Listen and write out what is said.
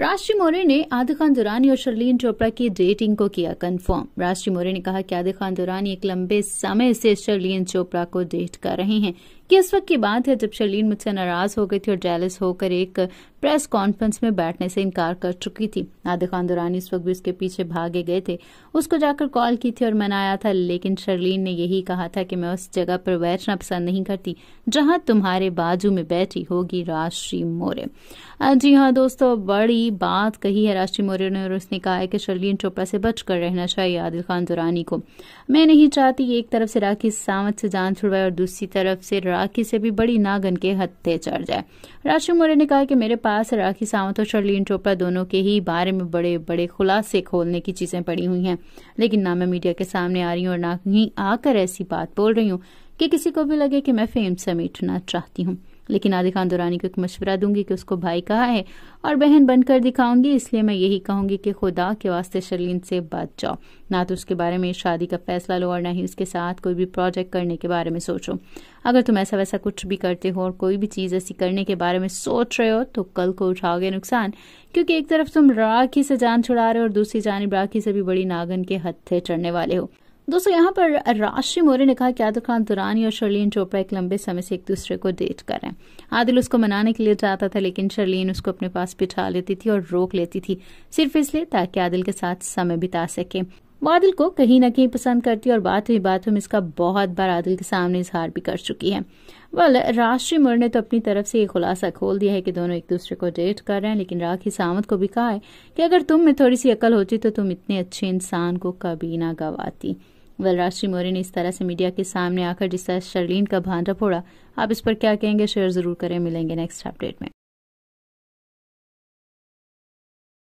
राष्ट्रीय मौर्य ने आदि खान दुरानी और शर्लीन चोपड़ा की डेटिंग को किया कंफर्म राष्ट्रीय मौर्य ने कहा कि आदि खान दुरानी एक लंबे समय से शर्लीन चोपड़ा को डेट कर रहे हैं कि इस वक्त की बात है जब शर्लीन मुझसे नाराज हो गई थी और जेलिस होकर एक प्रेस कॉन्फ्रेंस में बैठने से इनकार कर चुकी थी नादिर खान दुरानी इस वक्त भी उसके पीछे भागे गए थे उसको जाकर कॉल की थी और मनाया था लेकिन शर्लीन ने यही कहा था कि मैं उस जगह पर बैठना पसंद नहीं करती जहां तुम्हारे बाजू में बैठी होगी राष्ट्रीय मोर्य जी हाँ दोस्तों बड़ी बात कही है राष्ट्रीय मौर्य ने और उसने कहा है कि शर्लीन चोपड़ा से बचकर रहना चाहिए आदिल खान दुरानी को मैं नहीं चाहती एक तरफ से राखी सावंत से जान छुड़वाए और दूसरी तरफ से राखी से भी बड़ी नागन के हत्थे चढ़ जाए राजू मौर्य ने कहा कि मेरे पास राखी सावंत और शर्लीन चोपड़ा दोनों के ही बारे में बड़े बड़े खुलासे खोलने की चीजें पड़ी हुई हैं लेकिन ना मैं मीडिया के सामने आ रही हूँ और ना ही आकर ऐसी बात बोल रही हूँ कि किसी को भी लगे कि मैं फेम समेटना चाहती हूँ लेकिन आदि खान दुरानी को एक मशवरा दूंगी कि उसको भाई कहा है और बहन बनकर दिखाऊंगी इसलिए मैं यही कहूंगी कि खुदा के वास्ते शर्लिन से बात जाओ ना तो उसके बारे में शादी का फैसला लो और ना ही उसके साथ कोई भी प्रोजेक्ट करने के बारे में सोचो अगर तुम ऐसा वैसा कुछ भी करते हो और कोई भी चीज़ ऐसी करने के बारे में सोच रहे हो तो कल को उठाओगे नुकसान क्योंकि एक तरफ तुम राखी से जान छुड़ा रहे हो और दूसरी जानब राखी से भी बड़ी नागन के हत्थे चढ़ने वाले हो दोस्तों यहाँ पर राशि मोरे ने कहा कि आदिल खान दुरानी और शर्लिन चोपड़ा एक लंबे समय से एक दूसरे को डेट कर रहे हैं आदिल उसको मनाने के लिए जाता था लेकिन शर्लिन उसको अपने पास बिठा लेती थी और रोक लेती थी सिर्फ इसलिए ताकि आदिल के साथ समय बिता सके वो आदिल को कहीं ना कहीं पसंद करती है और बात हुई बात में इसका बहुत बार आदिल के सामने इजहार भी कर चुकी है वल राष्ट्रीय मुर ने तो अपनी तरफ से ये खुलासा खोल दिया है कि दोनों एक दूसरे को डेट कर रहे हैं लेकिन राखी सावंत को भी कहा है कि अगर तुम में थोड़ी सी अकल होती तो तुम इतने अच्छे इंसान को कभी ना गवाती बलराज श्री मौर्य ने इस तरह से मीडिया के सामने आकर जिस तरह शर्लिन का भांडा फोड़ा आप इस पर क्या कहेंगे शेयर जरूर करें मिलेंगे नेक्स्ट अपडेट में